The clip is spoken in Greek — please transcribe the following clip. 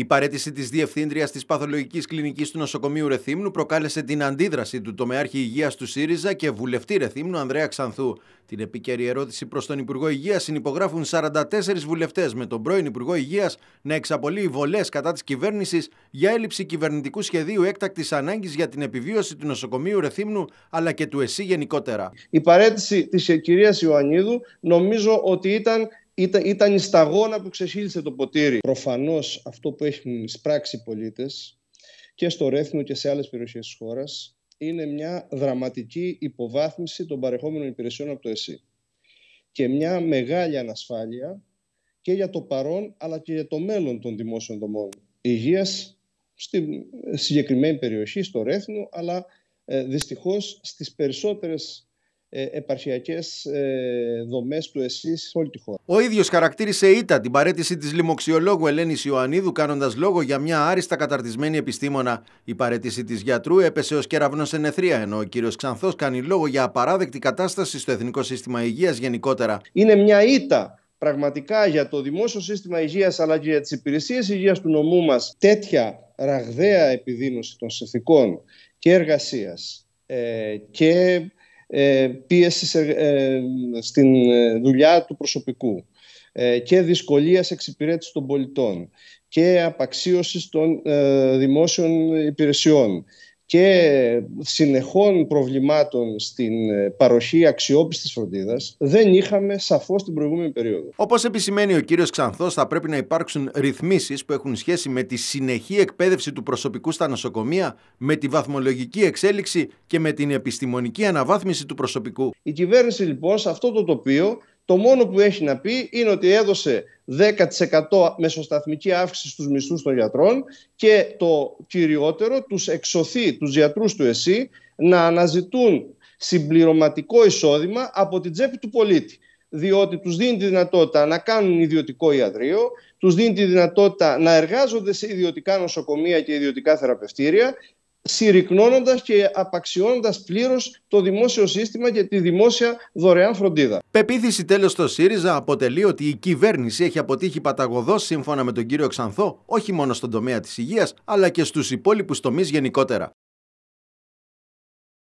Η παρέτηση της Διευθύντριας της Παθολογικής Κλινικής του Νοσοκομείου Ρεθύμνου προκάλεσε την αντίδραση του Τομεάρχη Υγείας του ΣΥΡΙΖΑ και βουλευτή Ρεθύμνου Ανδρέα Ξανθού. Την επίκαιρη ερώτηση προς τον Υπουργό Υγείας συνυπογράφουν 44 βουλευτές, με τον πρώην Υπουργό Υγείας να εξαπολύει βολές κατά της κυβέρνησης για έλλειψη κυβερνητικού σχεδίου έκτακτης ανάγκης για την επιβίωση του νοσοκομείου Ρεθύμνου αλλά και του ΕΣΥ γενικότερα. Η παρέτηση της κυρίας Ιωαννίδου νομίζω ότι ήταν ήταν, ήταν η σταγόνα που ξεχύλισε το ποτήρι. Προφανώς αυτό που έχουν εισπράξει οι πολίτες και στο Ρέθμιο και σε άλλες περιοχές της χώρας είναι μια δραματική υποβάθμιση των παρεχόμενων υπηρεσιών από το ΕΣΥ και μια μεγάλη ανασφάλεια και για το παρόν αλλά και για το μέλλον των δημόσιων δομών υγείας στη συγκεκριμένη περιοχή, στο Ρέθμιο, αλλά δυστυχώ ε, δυστυχώς στις ε, επαρχιακές ε, δομές του ΕΣΥ σε όλη τη χώρα. Ο ίδιος χαρακτήρισε ήττα την παρέτηση της λιμοξιολόγου Ελένης Ιωαννίδου, κάνοντας λόγο για μια άριστα καταρτισμένη επιστήμονα. Η παρέτηση της γιατρού έπεσε ως κεραυνός νεθρία ενώ ο κύριος Ξανθός κάνει λόγο για απαράδεκτη κατάσταση στο Εθνικό Σύστημα Υγείας γενικότερα. Είναι μια ήττα πραγματικά για το δημόσιο σύστημα υγείας αλλά και για τις υπηρεσίες υγείας του νομού μας τέτοια ραγδαία επιδείνωση των συνθηκών και εργασίας ε, και ε, πίεση ε, στην ε, δουλειά του προσωπικού και δυσκολίας εξυπηρέτησης των πολιτών και απαξίωσης των δημόσιων υπηρεσιών και συνεχών προβλημάτων στην ε, παροχή αξιόπιστης φροντίδας δεν είχαμε σαφώς την προηγούμενη περίοδο. Όπως επισημαίνει ο κύριος Ξανθός θα πρέπει να υπάρξουν ρυθμίσεις που έχουν σχέση με τη συνεχή εκπαίδευση του προσωπικού στα νοσοκομεία, με τη βαθμολογική εξέλιξη και με την επιστημονική αναβάθμιση του προσωπικού. Η κυβέρνηση λοιπόν σε αυτό το τοπίο το μόνο που έχει να πει είναι ότι έδωσε 10% μεσοσταθμική αύξηση στους μισθούς των γιατρών και το κυριότερο τους εξωθεί τους γιατρούς του ΕΣΥ να αναζητούν συμπληρωματικό εισόδημα από την τσέπη του πολίτη διότι τους δίνει τη δυνατότητα να κάνουν ιδιωτικό ιατρείο, τους δίνει τη δυνατότητα να εργάζονται σε ιδιωτικά νοσοκομεία και ιδιωτικά θεραπευτήρια συρρυκνώνοντας και απαξιώνοντας πλήρως το δημόσιο σύστημα και τη δημόσια δωρεάν φροντίδα. Πεποίθηση τέλος στο ΣΥΡΙΖΑ αποτελεί ότι η κυβέρνηση έχει αποτύχει παταγωδός σύμφωνα με τον κύριο Ξανθό όχι μόνο στον τομέα της υγείας αλλά και στους υπόλοιπους τομείς γενικότερα.